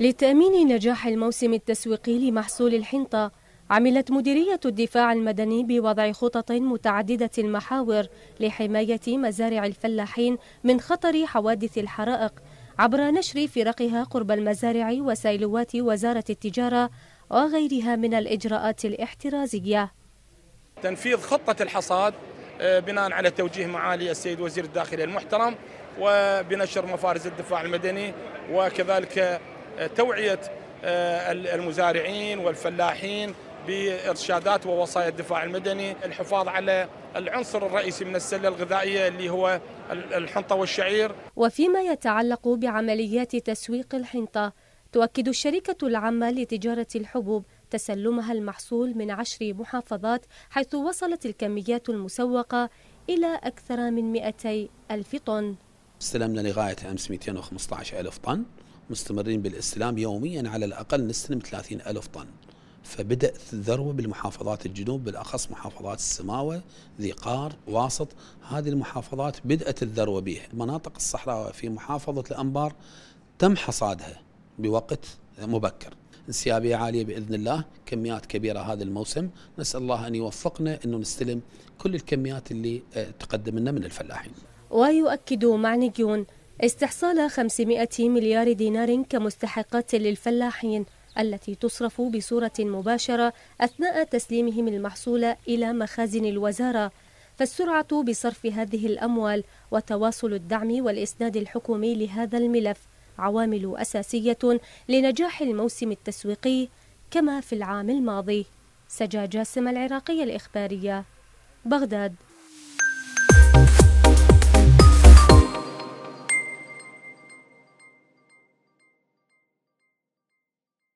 لتأمين نجاح الموسم التسويقي لمحصول الحنطة عملت مديرية الدفاع المدني بوضع خطط متعددة المحاور لحماية مزارع الفلاحين من خطر حوادث الحرائق عبر نشر فرقها قرب المزارع وسيلوات وزارة التجارة وغيرها من الإجراءات الاحترازية تنفيذ خطة الحصاد آه، بناء على توجيه معالي السيد وزير الداخلية المحترم وبنشر مفارز الدفاع المدني وكذلك توعيه آه، المزارعين والفلاحين بارشادات ووصايا الدفاع المدني، الحفاظ على العنصر الرئيسي من السله الغذائيه اللي هو الحنطه والشعير. وفيما يتعلق بعمليات تسويق الحنطه، تؤكد الشركه العامه لتجاره الحبوب تسلمها المحصول من عشر محافظات حيث وصلت الكميات المسوقه الى اكثر من 200 الف طن. استلمنا لغايه امس 215 الف طن. مستمرين بالاستلام يوميا على الأقل نستلم 30 ألف طن فبدأت الذروة بالمحافظات الجنوب بالأخص محافظات السماوة ذي قار واسط هذه المحافظات بدأت الذروة بها المناطق الصحراء في محافظة الأنبار تم حصادها بوقت مبكر انسيابية عالية بإذن الله كميات كبيرة هذا الموسم نسأل الله أن يوفقنا أنه نستلم كل الكميات اللي آه، تقدم لنا من الفلاحين ويؤكد معني جون استحصال 500 مليار دينار كمستحقات للفلاحين التي تصرف بصورة مباشرة أثناء تسليمهم المحصول إلى مخازن الوزارة فالسرعة بصرف هذه الأموال وتواصل الدعم والإسناد الحكومي لهذا الملف عوامل أساسية لنجاح الموسم التسويقي كما في العام الماضي سجا جاسم العراقية الإخبارية بغداد